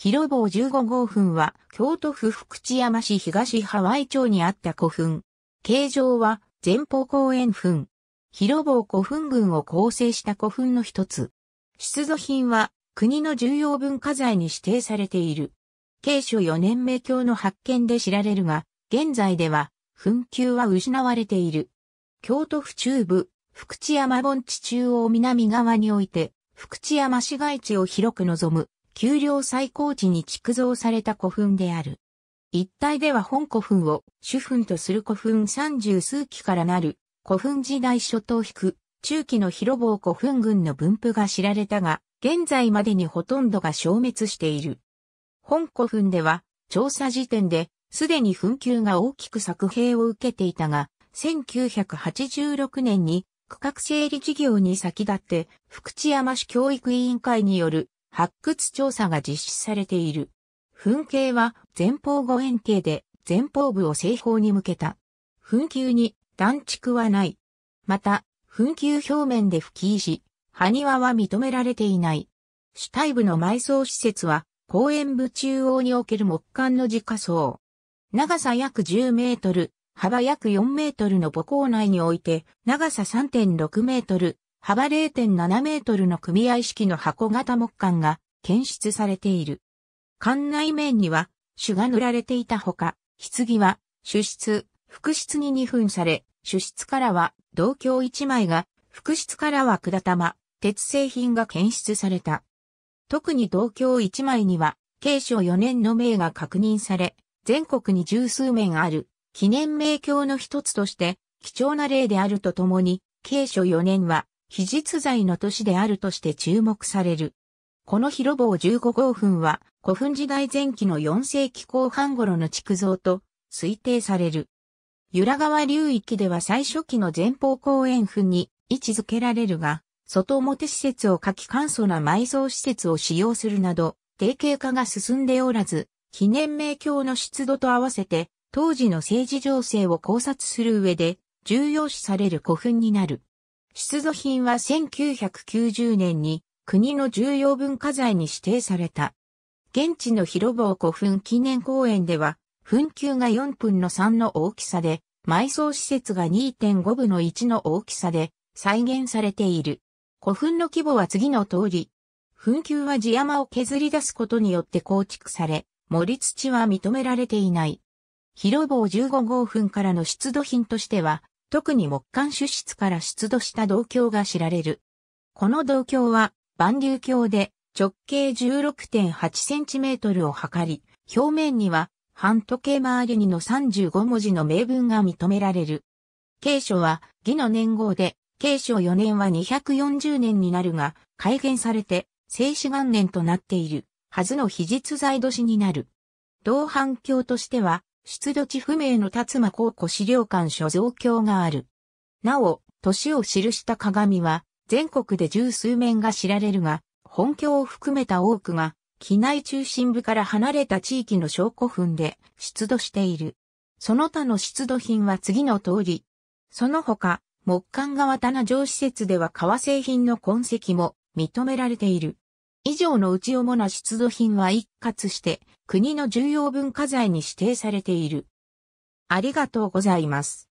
広坊15号墳は京都府福知山市東ハワイ町にあった古墳。形状は前方公園墳。広坊古墳群を構成した古墳の一つ。出土品は国の重要文化財に指定されている。慶書4年目教の発見で知られるが、現在では墳丘は失われている。京都府中部、福知山盆地中央南側において、福知山市街地を広く望む丘陵最高地に築造された古墳である。一帯では本古墳を主墳とする古墳三十数基からなる古墳時代初頭引く中期の広坊古墳群の分布が知られたが、現在までにほとんどが消滅している。本古墳では調査時点ですでに墳丘が大きく作兵を受けていたが、1986年に区画整理事業に先立って福知山市教育委員会による発掘調査が実施されている。噴景は前方後円形で前方部を正方に向けた。噴球に断竹はない。また、噴球表面で吹き石、埴輪は認められていない。主体部の埋葬施設は公園部中央における木管の自家層。長さ約10メートル、幅約4メートルの母校内において、長さ3.6メートル、幅0.7メートルの組合式の箱型木管が検出されている。管内面には種が塗られていたほか、棺は主室、副室に2分され、主室からは銅鏡1枚が、副室からは管玉、鉄製品が検出された。特に銅鏡1枚には、慶書4年の名が確認され、全国に十数面ある、記念名鏡の一つとして、貴重な例であるとともに、慶書4年は、非実在の都市であるとして注目される。この広坊15号墳は古墳時代前期の4世紀後半頃の築造と推定される。由良川流域では最初期の前方公園墳に位置づけられるが、外表施設を書き簡素な埋葬施設を使用するなど、定型化が進んでおらず、記念名鏡の出土と合わせて、当時の政治情勢を考察する上で、重要視される古墳になる。出土品は1990年に国の重要文化財に指定された。現地の広坊古墳記念公園では、墳丘が4分の3の大きさで、埋葬施設が2.5分の1の大きさで再現されている。古墳の規模は次の通り。墳丘は地山を削り出すことによって構築され、盛土は認められていない。広坊15号墳からの出土品としては、特に木管主室から出土した銅鏡が知られる。この銅鏡は、万流鏡で直径 16.8cm を測り、表面には半時計回りにの35文字の名文が認められる。慶書は、義の年号で、慶書4年は240年になるが、改元されて、静止元年となっている、はずの非実在年になる。同反鏡としては、出土地不明の辰馬考古資料館所蔵鏡がある。なお、年を記した鏡は、全国で十数面が知られるが、本教を含めた多くが、機内中心部から離れた地域の小古墳で出土している。その他の出土品は次の通り。その他、木管川棚上施設では革製品の痕跡も認められている。以上の内主な出土品は一括して国の重要文化財に指定されている。ありがとうございます。